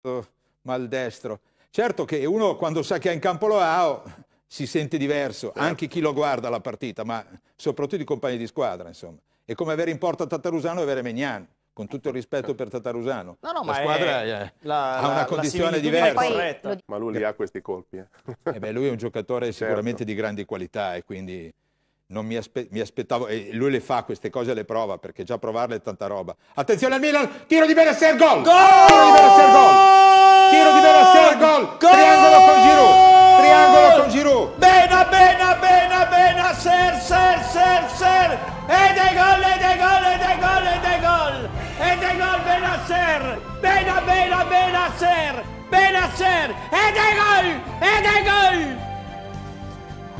Certo, maldestro. Certo che uno quando sa che ha in campo Loao si sente diverso, certo. anche chi lo guarda la partita, ma soprattutto i compagni di squadra, insomma. È come avere in porta Tatarusano e avere Megnan, con tutto il rispetto certo. per Tatarusano. No, no, la squadra è, eh, la, ha la, una condizione diversa. Ma lui li ha questi colpi. Eh. eh beh, lui è un giocatore certo. sicuramente di grandi qualità e quindi mi, aspe- mi, aspettavo, e lui le fa queste cose, le prova perché già provarle è tanta roba. Attenzione al Milan, tiro di Benasser, gol! Gol! Tiro di Benasser, gol! Tiro di Benasser, gol! gol! Triangolo con Giroud! Triangolo con Giroud! Bena, bena, bena, bena, ser, ser, ser, ser! E dei gol, e dei gol, e dei gol, e dei gol! E dei gol, Benasser! Bena, bena, Benasser! Benasser! E dei gol! E dei gol!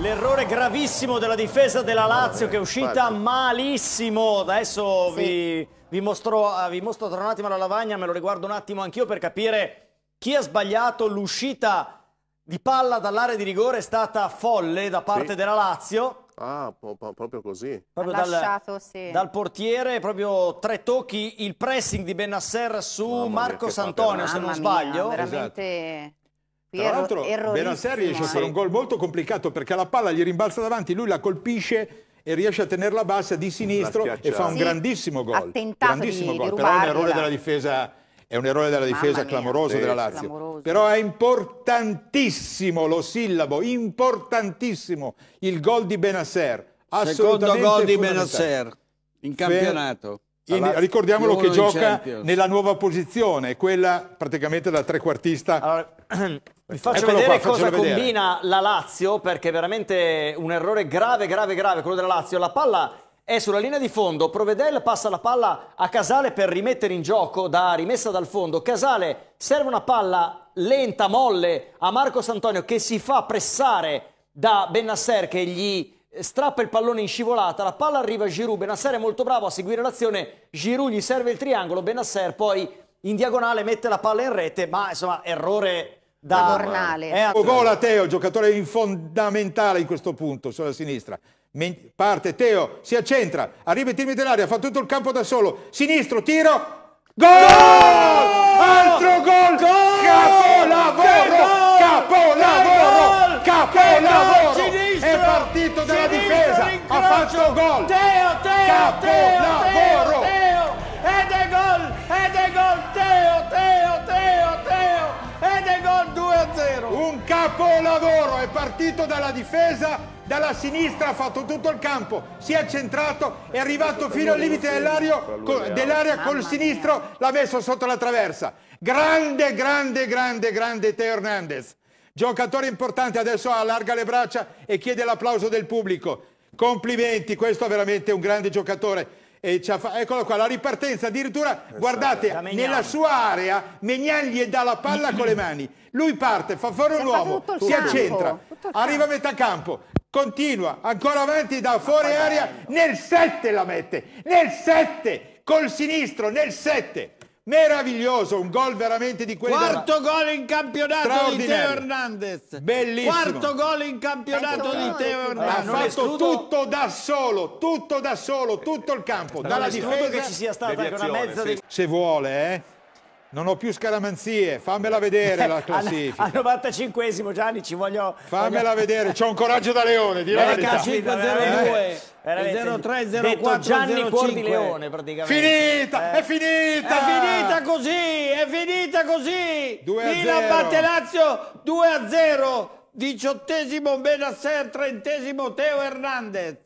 L'errore gravissimo della difesa della Lazio che è uscita malissimo. Adesso sì. vi, vi, mostro, eh, vi, mostro, tra un attimo la lavagna, me lo riguardo un attimo anch'io per capire chi ha sbagliato l'uscita di palla dall'area di rigore è stata folle da parte sì. della Lazio. Ah, proprio così. Proprio dal, lasciato, sì. dal, portiere, proprio tre tocchi, il pressing di Benasser su Marcos Antonio, se non sbaglio. Mia, veramente... Esatto. Tra l'altro Benasser riesce a fare un gol molto complicato perché la palla gli rimbalza davanti, lui la colpisce e riesce a tenerla bassa di sinistro e fa un sì, grandissimo gol. Grandissimo di, gol, di però è un errore della difesa è un errore della difesa clamoroso sì, della Lazio. Clamoroso. Però è importantissimo lo sillabo, importantissimo il gol di Benasser. Secondo gol di Benasser in campionato. In, ricordiamolo che gioca nella nuova posizione, quella praticamente da trequartista. Allora, eh, vi faccio Eccolo vedere qua, cosa vedere. combina la Lazio, perché è veramente un errore grave, grave, grave quello della Lazio. La palla è sulla linea di fondo, Provedel passa la palla a Casale per rimettere in gioco, da rimessa dal fondo. Casale serve una palla lenta, molle a Marcos Antonio che si fa pressare da Bennasser che gli eh, strappa il pallone in scivolata, la palla arriva a Giroud, Benasser è molto bravo a seguire l'azione, Giroud gli serve il triangolo, Benasser poi in diagonale mette la palla in rete, ma insomma errore da Bornale. Eh, oh, a Teo, giocatore fondamentale in questo punto sulla sinistra. Parte Teo, si accentra, arriva in tirmi dell'aria, fa tutto il campo da solo. Sinistro, tiro. Gol! Altro gol! Capolavoro! capolavoro, capolavoro, è partito dalla difesa, ha fatto gol, capolavoro, Capolavoro, è partito dalla difesa, dalla sinistra, ha fatto tutto il campo, si è centrato, è arrivato fino al limite dell'area col sinistro, l'ha messo sotto la traversa. Grande, grande, grande, grande Teo Hernandez. Giocatore importante, adesso allarga le braccia e chiede l'applauso del pubblico. Complimenti, questo è veramente un grande giocatore. E fa... Eccolo qua, la ripartenza addirittura, guardate, nella sua area Megnani gli dà la palla con le mani. Lui parte, fa fuori un uomo, si campo, accentra, arriva a metà campo, continua, ancora avanti, da fuori area, nel 7 la mette, nel 7, col sinistro, nel 7. Meraviglioso, un gol veramente di quelli Quarto da... gol in campionato di Teo Hernandez. Bellissimo. Quarto gol in campionato di ecco. Teo ah, Hernandez. Ha fatto escludo... tutto da solo, tutto da solo, tutto il campo, dalla difesa che ci sia stata anche una mezza sì. di... se vuole, eh. Non ho più scaramanzie, fammela vedere la classifica. Al, 95esimo Gianni ci voglio... Fammela voglio... vedere, c'ho un coraggio da leone, 0-3, 0-4, 03, 04, Gianni Cuor di Leone praticamente. Finita, eh. è finita! È finita così, è finita così! 2 Milan batte Lazio 2 0, diciottesimo Benasser, trentesimo Teo Hernandez.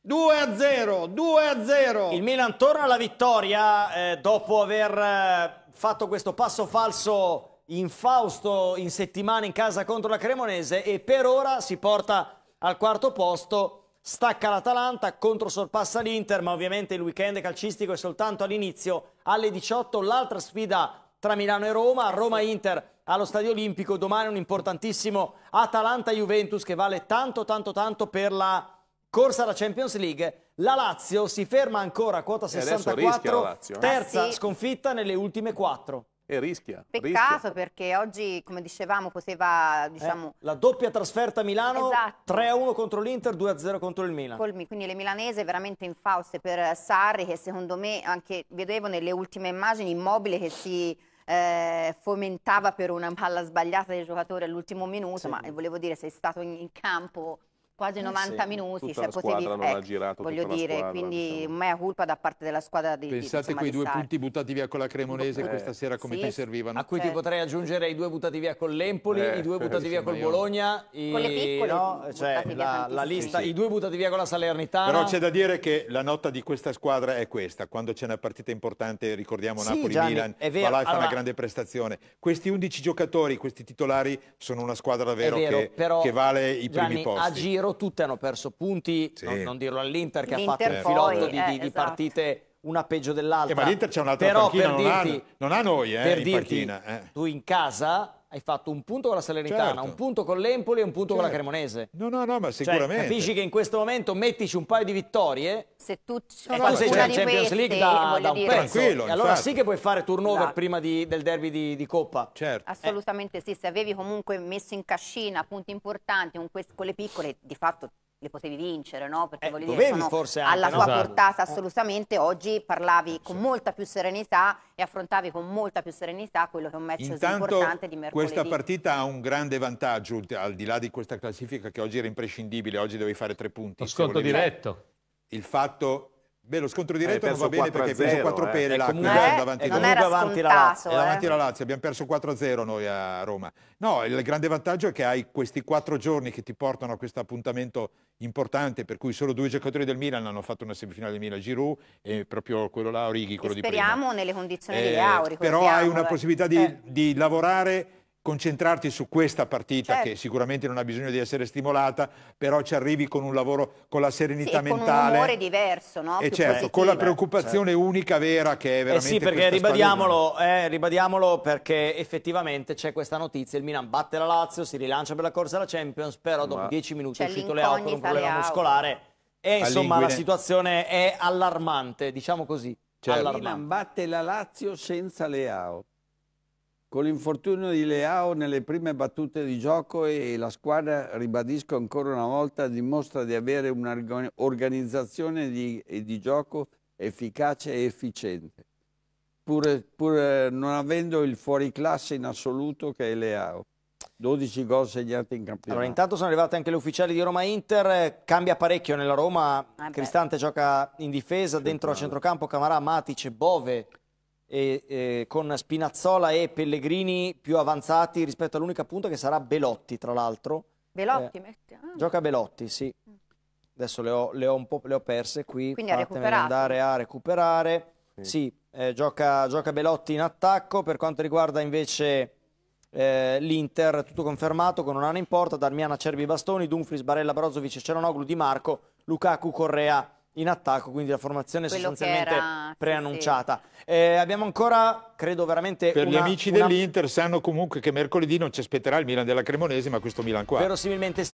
2 a 0, 2 a 0. Il Milan torna alla vittoria eh, dopo aver... Eh, fatto questo passo falso in Fausto in settimana in casa contro la Cremonese e per ora si porta al quarto posto stacca l'Atalanta, controsorpassa l'Inter, ma ovviamente il weekend calcistico è soltanto all'inizio alle 18, l'altra sfida tra Milano e Roma, Roma-Inter allo Stadio Olimpico, domani un importantissimo Atalanta-Juventus che vale tanto tanto tanto per la corsa alla Champions League, la Lazio si ferma ancora a quota 64, Lazio, eh? terza ah, sì. sconfitta nelle ultime quattro. E rischia. Peccato rischia. perché oggi, come dicevamo, poteva... Diciamo... Eh, la doppia trasferta a Milano, esatto. 3-1 contro l'Inter, 2-0 contro il Milan. Colmi, Quindi le milanese veramente infauste per Sarri che secondo me, anche vedevo nelle ultime immagini, immobile che si... Eh, fomentava per una palla sbagliata del giocatore all'ultimo minuto, sì. ma volevo dire sei stato in, in campo quasi 90 eh, sì, minuti. Tutta cioè, potevi, non eh, ha girato voglio dire, squadra, quindi diciamo. mea culpa da parte della squadra di Pensate insomma, quei due punti buttati via con la Cremonese eh, questa sera come sì, ti servivano. A cui certo. ti potrei aggiungere i due buttati via con l'Empoli, eh, i due buttati via col Bologna, i... Cioè, la, lista, sì, i due buttati via con la Salernitana. Però c'è da dire che la nota di questa squadra è questa, quando c'è una partita importante, ricordiamo Napoli-Milan, è vero. Valai fa una grande prestazione. Questi 11 giocatori, questi titolari sono una squadra davvero che vale i primi posti. a giro vero, tutte hanno perso punti, sì. non, non, dirlo all'Inter che ha fatto un filotto di, eh, di, esatto. partite una peggio dell'altra. Eh, ma l'Inter c'è un'altra Però panchina, per dirti, non, ha, non ha noi eh, per in dirti, panchina. Eh. Tu in casa hai fatto un punto con la Salernitana, certo. un punto con l'Empoli e un punto certo. con la certo. Cremonese. No, no, no, ma cioè, sicuramente. Cioè, capisci che in questo momento mettici un paio di vittorie se tu, no, no, tu sei già in Champions League da, da un dire. pezzo. Tranquillo, e allora infatti. sì che puoi fare turnover la. prima di, del derby di, di Coppa. Certo. Assolutamente eh. sì, se avevi comunque messo in cascina punti importanti con, queste, con le piccole, di fatto le potevi vincere, no? Perché eh, voglio dire, sono forse anche, alla no? tua portata esatto. eh. assolutamente. Oggi parlavi eh, con sì. molta più serenità e affrontavi con molta più serenità quello che è un match Intanto, così importante di mercoledì. Questa partita ha un grande vantaggio, al di là di questa classifica che oggi era imprescindibile, oggi dovevi fare tre punti. Lo sconto diretto. Il fatto Beh, lo scontro diretto non va bene perché hai preso 4 eh. pene l'Aquila eh, davanti, non era davanti la Lazio. Eh. davanti alla Lazio, abbiamo perso 4-0 noi a Roma. No, il grande vantaggio è che hai questi 4 giorni che ti portano a questo appuntamento importante per cui solo due giocatori del Milan hanno fatto una semifinale del Milan, Giroud e proprio quello là, Orighi, quello e di speriamo Speriamo nelle condizioni eh, di Auri. Però hai una eh. possibilità di, eh. di lavorare concentrarti su questa partita certo. che sicuramente non ha bisogno di essere stimolata, però ci arrivi con un lavoro, con la serenità sì, mentale. Con un umore diverso, no? E eh, Più certo, positivo. con la preoccupazione certo. unica vera che è veramente... Eh sì, perché ribadiamolo, eh, ribadiamolo perché effettivamente c'è questa notizia, il Milan batte la Lazio, si rilancia per la corsa alla Champions, però dopo Ma... 10 minuti è uscito Leao con un problema muscolare e insomma la situazione è allarmante, diciamo così. Certo. Allarmante. Il Milan batte la Lazio senza Leao. Con l'infortunio di Leao nelle prime battute di gioco e la squadra, ribadisco ancora una volta, dimostra di avere un'organizzazione di, di, gioco efficace e efficiente, pur, pur non avendo il fuoriclasse in assoluto che è Leao. 12 gol segnati in campionato. Allora, intanto sono arrivate anche le ufficiali di Roma Inter. Cambia parecchio nella Roma. Vabbè. Ah, Cristante gioca in difesa, dentro a centrocampo Camarà, Matic, Bove e, eh, con Spinazzola e Pellegrini più avanzati rispetto all'unica punta che sarà Belotti, tra l'altro. Belotti? Eh, ah. Gioca Belotti, sì. Mm. Adesso le ho, le ho, un po', le ho perse qui, Quindi fatemele andare a recuperare. Sì, sì eh, gioca, gioca, Belotti in attacco. Per quanto riguarda invece eh, l'Inter, tutto confermato con un anno in porta, Darmiana, Cerbi, Bastoni, Dumfries, Barella, Brozovic, Ceranoglu, Di Marco, Lukaku, Correa in attacco, quindi la formazione Quello sostanzialmente era, preannunciata. Sì, sì. Eh, abbiamo ancora, credo veramente... Per una, gli amici una... dell'Inter sanno comunque che mercoledì non ci aspetterà il Milan della Cremonese, ma questo Milan qua. Verosimilmente